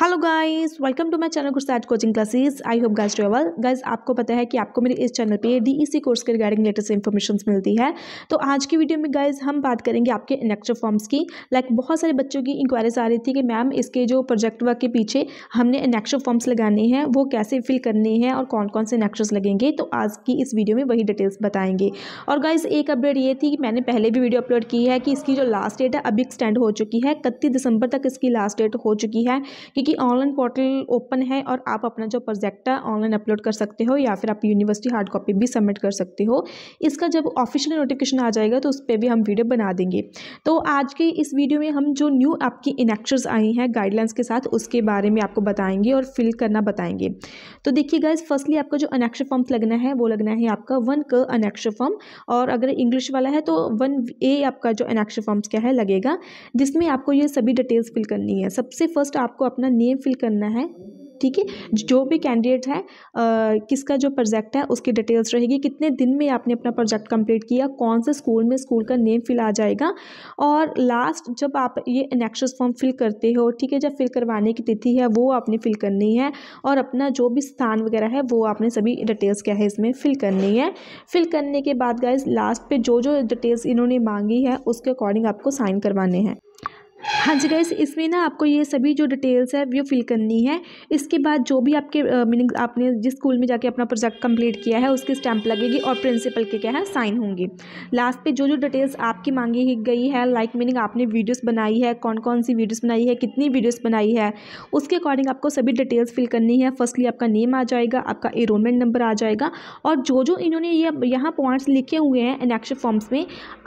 hello guys welcome to my channel Gursat coaching classes I hope guys travel guys आपको पता है कि आपको मेरे इस चैनल पे डीईसी कोर्स e के रिगार्डिंग लेटेस्ट इन्फॉर्मेशन मिलती है तो आज की वीडियो में गाइस हम बात करेंगे आपके नेक्चर फॉर्म्स की लाइक like, बहुत सारे बच्चों की इंक्वायरीज आ रही थी कि मैम इसके जो प्रोजेक्ट वर्क के पीछे हमने नेक्चर फॉर्म्स लगाने हैं वो कैसे फिल करने हैं और कौन कौन से नेक्चर्स लगेंगे तो आज की इस वीडियो में वही डिटेल्स बताएंगे और गाइज़ एक अपडेट ये थी कि मैंने पहले भी वीडियो अपलोड की है कि इसकी जो लास्ट डेट है अभी एक्सटेंड हो चुकी है इकतीस दिसंबर तक इसकी लास्ट डेट हो चुकी है कि कि ऑनलाइन पोर्टल ओपन है और आप अपना जो प्रोजेक्ट है ऑनलाइन अपलोड कर सकते हो या फिर आप यूनिवर्सिटी हार्ड कॉपी भी सबमिट कर सकते हो इसका जब ऑफिशियल नोटिफिकेशन आ जाएगा तो उस पर भी हम वीडियो बना देंगे तो आज के इस वीडियो में हम जो न्यू आपकी इनेक्चर्स आई हैं गाइडलाइंस के साथ उसके बारे में आपको बताएंगे और फिल करना बताएंगे तो देखिए गाइज फर्स्टली आपका जो अनेक्शर फॉर्म्स लगना है वो लगना है आपका वन क अनेक्शर फॉर्म और अगर इंग्लिश वाला है तो वन ए आपका जो अनेक्शर फॉर्म्स क्या है लगेगा जिसमें आपको ये सभी डिटेल्स फिल करनी है सबसे फर्स्ट आपको अपना नेम फिल करना है ठीक है जो भी कैंडिडेट है आ, किसका जो प्रोजेक्ट है उसकी डिटेल्स रहेगी कितने दिन में आपने अपना प्रोजेक्ट कंप्लीट किया कौन से स्कूल में स्कूल का नेम फिल आ जाएगा और लास्ट जब आप ये इनेक्शस फॉर्म फिल करते हो ठीक है जब फिल करवाने की तिथि है वो आपने फिल करनी है और अपना जो भी स्थान वगैरह है वो आपने सभी डिटेल्स क्या है इसमें फिल करनी है फिल करने के बाद गाइज लास्ट पर जो जो डिटेल्स इन्होंने मांगी है उसके अकॉर्डिंग आपको साइन करवाने हैं हाँ जी गैस इसमें ना आपको ये सभी जो डिटेल्स है वो फिल करनी है इसके बाद जो भी आपके मीनिंग आपने जिस स्कूल में जाके अपना प्रोजेक्ट कंप्लीट किया है उसकी स्टैंप लगेगी और प्रिंसिपल के क्या है साइन होंगे लास्ट पे जो जो डिटेल्स आपकी मांगी गई है लाइक like, मीनिंग आपने वीडियोस बनाई है कौन कौन सी वीडियोज़ बनाई है कितनी वीडियोज़ बनाई है उसके अकॉर्डिंग आपको सभी डिटेल्स फिल करनी है फर्स्टली आपका नेम आ जाएगा आपका एनरोलमेंट नंबर आ जाएगा और जो जो इन्होंने ये यहाँ पॉइंट्स लिखे हुए हैं एनेक्शन फॉर्म्स में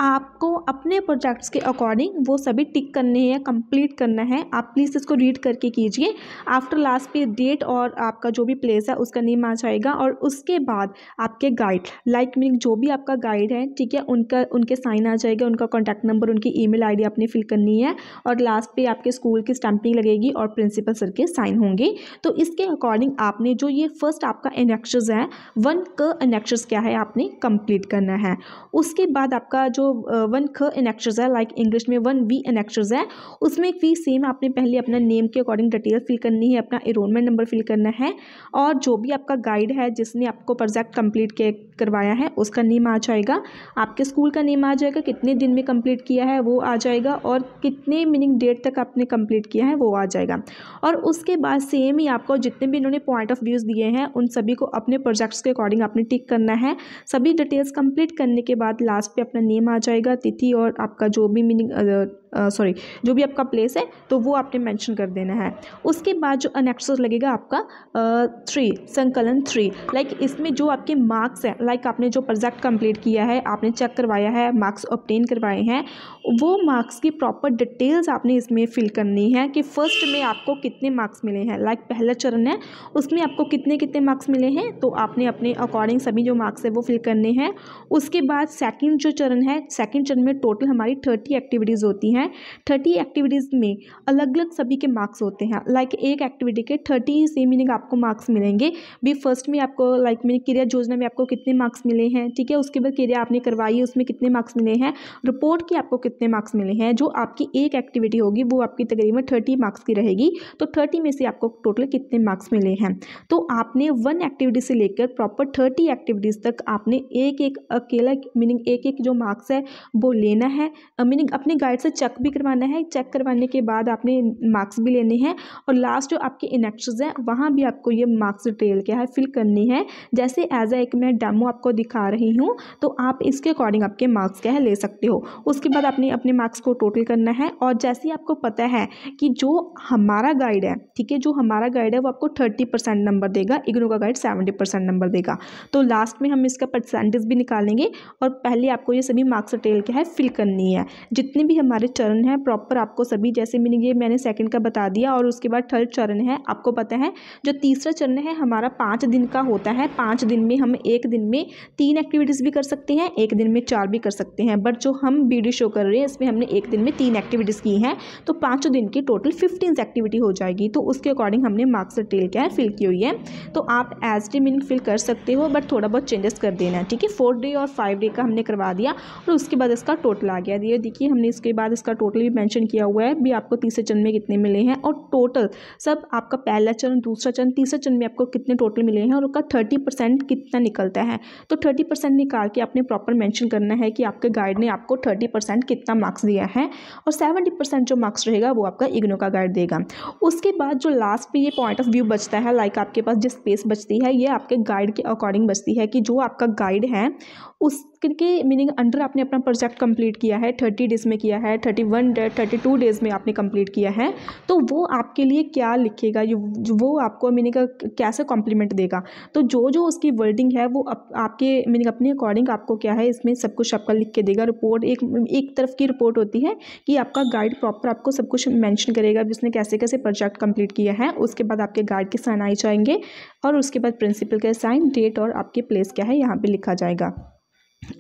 आपको अपने प्रोजेक्ट्स के अकॉर्डिंग वो सभी टिक करने है कंप्लीट करना है आप प्लीज़ इसको रीड करके कीजिए आफ्टर लास्ट पे डेट और आपका जो भी प्लेस है उसका नेम आ जाएगा और उसके बाद आपके गाइड लाइक मीनिंग जो भी आपका गाइड है ठीक है उनका उनके साइन आ जाएगा उनका कॉन्टैक्ट नंबर उनकी ई मेल आपने फिल करनी है और लास्ट पे आपके स्कूल की स्टैंपिंग लगेगी और प्रिंसिपल सर के साइन होंगे तो इसके अकॉर्डिंग आपने जो ये फर्स्ट आपका इनेक्शर्स है वन क इनेक्शर्स क्या है आपने कंप्लीट करना है उसके बाद आपका जो वन ख इनेक्शर्स है लाइक like इंग्लिश में वन वी इनेक्शर्स है है उसमें भी सेम आपने पहले अपना नेम के अकॉर्डिंग डिटेल फिल करनी है अपना इरोलमेंट नंबर फिल करना है और जो भी आपका गाइड है जिसने आपको प्रोजेक्ट कंप्लीट किया करवाया है उसका नेम आ जाएगा आपके स्कूल का नेम आ जाएगा कितने दिन में कंप्लीट किया है वो आ जाएगा और कितने मीनिंग डेट तक आपने कंप्लीट किया है वो आ जाएगा और उसके बाद सेम ही आपको जितने भी इन्होंने पॉइंट ऑफ व्यूज़ दिए हैं उन सभी को अपने प्रोजेक्ट्स के अकॉर्डिंग आपने टिक करना है सभी डिटेल्स कंप्लीट करने के बाद लास्ट पर अपना नेम आ जाएगा तिथि और आपका जो भी मीनिंग सॉरी uh, जो भी आपका प्लेस है तो वो आपने मेंशन कर देना है उसके बाद जो अनेक्सर लगेगा आपका थ्री uh, संकलन थ्री लाइक like इसमें जो आपके मार्क्स हैं लाइक आपने जो प्रोजेक्ट कंप्लीट किया है आपने चेक करवाया है मार्क्स ऑप्टेन करवाए हैं वो मार्क्स की प्रॉपर डिटेल्स आपने इसमें फिल करनी है कि फ़र्स्ट में आपको कितने मार्क्स मिले हैं लाइक पहला चरण है उसमें आपको कितने कितने मार्क्स मिले हैं तो आपने अपने अकॉर्डिंग सभी जो मार्क्स है वो फिल करने हैं उसके बाद सेकेंड जो चरण है सेकेंड चरण में टोटल हमारी थर्टी एक्टिविटीज़ होती हैं थर्टी एक्टिविटीज़ में अलग अलग सभी के मार्क्स होते हैं लाइक एक एक्टिविटी के थर्टी ही सेम मीनिंग आपको मार्क्स मिलेंगे भी फर्स्ट में आपको लाइक मैंने क्रिया योजना में आपको कितने मार्क्स मिले हैं ठीक है उसके बाद क्रिया आपने करवाई है उसमें कितने मार्क्स मिले हैं रिपोर्ट की आपको कितने मार्क्स मिले हैं जो आपकी एक एक्टिविटी होगी वो आपकी तकरीबन थर्टी मार्क्स की रहेगी तो थर्टी में से आपको टोटल कितने मार्क्स मिले हैं तो आपने वन एक्टिविटी से लेकर प्रॉपर थर्टी एक्टिविटीज़ तक आपने एक एक अकेला मीनिंग एक एक जो मार्क्स है वो लेना है मीनिंग अपने गाइड से चेक भी करवाना है चेक करवाने के बाद आपने मार्क्स भी लेने हैं और लास्ट जो आपके इनेक्शन हैं वहाँ भी आपको ये मार्क्स डिटेल क्या है फिल करनी है जैसे एज ए एक मैं डेमो हूँ आपको दिखा रही हूँ तो आप इसके अकॉर्डिंग आपके मार्क्स क्या है ले सकते हो उसके बाद आपने अपने मार्क्स को टोटल करना है और जैसे ही आपको पता है कि जो हमारा गाइड है ठीक है जो हमारा गाइड है वो आपको थर्टी परसेंट नंबर देगा इग्नो का गाइड सेवेंटी परसेंट नंबर देगा तो लास्ट में हम इसका परसेंटेज भी निकालेंगे और पहले आपको ये सभी मार्क्स डिटेल क्या है फिल करनी है जितने भी हमारे चरण हैं प्रॉपर आपको सभी जैसे मैंने ये मैंने सेकेंड का बता दिया और उसके बाद थर्ड चरण है आपको पता है जो तीसरा चरण है हमारा पाँच दिन का होता है पाँच दिन में हम एक दिन में में तीन एक्टिविटीज़ भी कर सकते हैं एक दिन में चार भी कर सकते हैं बट जो हम वीडियो शो कर रहे हैं इसमें हमने एक दिन में तीन एक्टिविटीज़ की हैं तो पाँचों दिन की टोटल फिफ्टीन एक्टिविटी हो जाएगी तो उसके अकॉर्डिंग हमने मार्क्स डिटेल क्या है फिल की हुई है तो आप एज डे मीनिंग फिल कर सकते हो बट थोड़ा बहुत चेंजेस कर देना है ठीक है फोर्थ डे और फाइव डे का हमने करवा दिया और उसके बाद इसका टोटल आ गया देखिए हमने इसके बाद इसका टोटल भी मैंशन किया हुआ है भी आपको तीसरे चरण में कितने मिले हैं और टोटल सब आपका पहला चरण दूसरा चरण तीसरा चरण में आपको कितने टोटल मिले हैं और उसका थर्टी परसेंट कितना निकलता है तो थर्टी परसेंट निकाल के आपने प्रॉपर मेंशन करना है कि आपके गाइड ने आपको थर्टी परसेंट कितना मार्क्स दिया है और सेवेंटी परसेंट जो मार्क्स रहेगा वो आपका इग्नो का गाइड देगा उसके बाद जो लास्ट में ये पॉइंट ऑफ व्यू बचता है लाइक आपके पास जो स्पेस बचती है ये आपके गाइड के अकॉर्डिंग बचती है कि जो आपका गाइड है उस के मीनिंग अंडर आपने अपना प्रोजेक्ट कंप्लीट किया है थर्टी डेज़ में किया है thirty one day thirty two days में आपने कंप्लीट किया है तो वो आपके लिए क्या लिखेगा वो आपको मीनिंग कैसे कॉम्प्लीमेंट देगा तो जो जो उसकी वर्डिंग है वो अप, आपके मीनिंग अपने अकॉर्डिंग आपको क्या है इसमें सब कुछ आपका लिख के देगा रिपोर्ट एक एक तरफ की रिपोर्ट होती है कि आपका गाइड प्रॉपर आपको सब कुछ मैंशन करेगा भी उसने कैसे कैसे प्रोजेक्ट कंप्लीट किया है उसके बाद आपके गाइड के साइन आए जाएंगे और उसके बाद प्रिंसिपल के साइन डेट और आपके प्लेस क्या है यहाँ पर लिखा जाएगा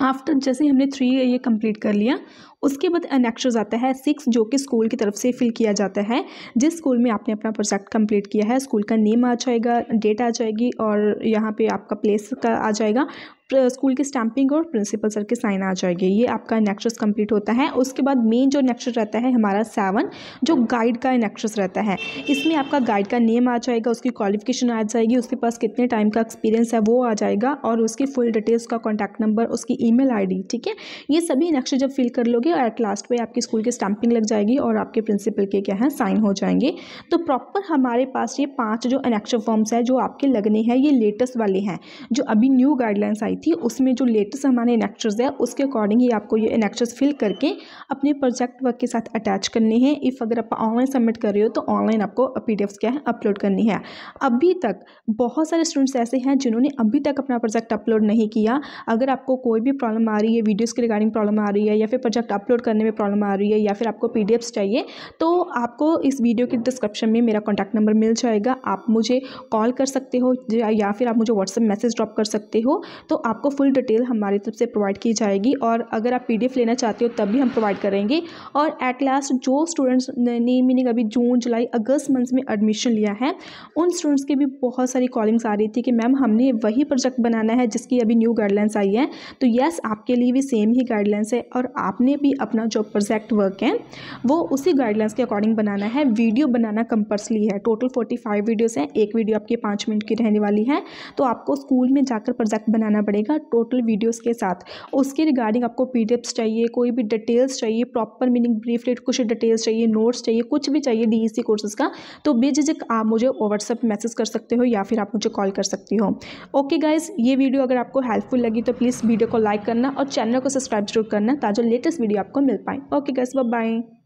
आफ्टर जैसे हमने थ्री ये कंप्लीट कर लिया उसके बाद अनेक्शोज आता है सिक्स जो कि स्कूल की तरफ से फिल किया जाता है जिस स्कूल में आपने अपना प्रोजेक्ट कंप्लीट किया है स्कूल का नेम आ जाएगा डेट आ जाएगी और यहाँ पे आपका प्लेस का आ जाएगा स्कूल की स्टैंपिंग और प्रिंसिपल सर के साइन आ जाएगी ये आपका नेक्शस कंप्लीट होता है उसके बाद मेन जो नेक्शस रहता है हमारा सेवन जो गाइड का नेक्शस रहता है इसमें आपका गाइड का नेम आ जाएगा उसकी क्वालिफिकेशन आ जाएगी उसके पास कितने टाइम का एक्सपीरियंस है वो आ जाएगा और उसकी फुल डिटेल्स का कॉन्टैक्ट नंबर उसकी ई मेल ठीक है ये सभी नेक्स्ट जब फिल कर लोगे और एट लास्ट में आपके स्कूल की स्टैंपिंग लग जाएगी और आपके प्रिंसिपल के क्या है साइन हो जाएंगे तो प्रॉपर हमारे पास ये पांच जो अनेक्शन फॉर्म्स हैं जो आपके लगने हैं ये लेटेस्ट वाले हैं जो अभी न्यू गाइडलाइंस आई थी उसमें जो लेटेस्ट हमारे इनेक्चर्स है उसके अकॉर्डिंग ही आपको ये इनेक्चर्स फिल करके अपने प्रोजेक्ट वर्क के साथ अटैच करने हैं इफ़ अगर आप ऑनलाइन सबमिट कर रहे हो तो ऑनलाइन आपको पी क्या है अपलोड करनी है अभी तक बहुत सारे स्टूडेंट्स ऐसे हैं जिन्होंने अभी तक अपना प्रोजेक्ट अपलोड नहीं किया अगर आपको कोई भी प्रॉब्लम आ रही है वीडियोज़ के रिगार्डिंग प्रॉब्लम आ रही है या फिर प्रोजेक्ट अपलोड करने में प्रॉब्लम आ रही है या फिर आपको पी चाहिए तो आपको इस वीडियो के डिस्क्रिप्शन में मेरा कॉन्टैक्ट नंबर मिल जाएगा आप मुझे कॉल कर सकते हो या फिर आप मुझे व्हाट्सअप मैसेज ड्रॉप कर सकते हो तो आपको फुल डिटेल हमारी तरफ से प्रोवाइड की जाएगी और अगर आप पी लेना चाहते हो तब भी हम प्रोवाइड करेंगे और एट लास्ट जो स्टूडेंट्स ने मीनिंग अभी जून जुलाई अगस्त मंथ में एडमिशन लिया है उन स्टूडेंट्स की भी बहुत सारी कॉलिंग्स आ रही थी कि मैम हमने वही प्रोजेक्ट बनाना है जिसकी अभी न्यू गाइडलाइंस आई है तो यस आपके लिए भी सेम ही गाइडलाइंस है और आपने भी भी अपना जो प्रोजेक्ट वर्क है वो उसी गाइडलाइंस के अकॉर्डिंग बनाना है वीडियो बनाना कंपल्सरी है टोटल फोर्टी फाइव वीडियोज़ हैं एक वीडियो आपकी पाँच मिनट की रहने वाली है तो आपको स्कूल में जाकर प्रोजेक्ट बनाना पड़ेगा टोटल वीडियोज़ के साथ उसके रिगार्डिंग आपको पी चाहिए कोई भी डिटेल्स चाहिए प्रॉपर मीनिंग ब्रीफलेट कुछ डिटेल्स चाहिए नोट्स चाहिए कुछ भी चाहिए डी ई e का तो बेझिझक आप मुझे व्हाट्सअप मैसेज कर सकते हो या फिर आप मुझे कॉल कर सकती हो ओके गाइज ये वीडियो अगर आपको हेल्पफुल लगी तो प्लीज़ वीडियो को लाइक करना और चैनल को सब्सक्राइब जरूर करना ताकि लेटेस्ट वीडियो आपको मिल पाए ओके गैस बाय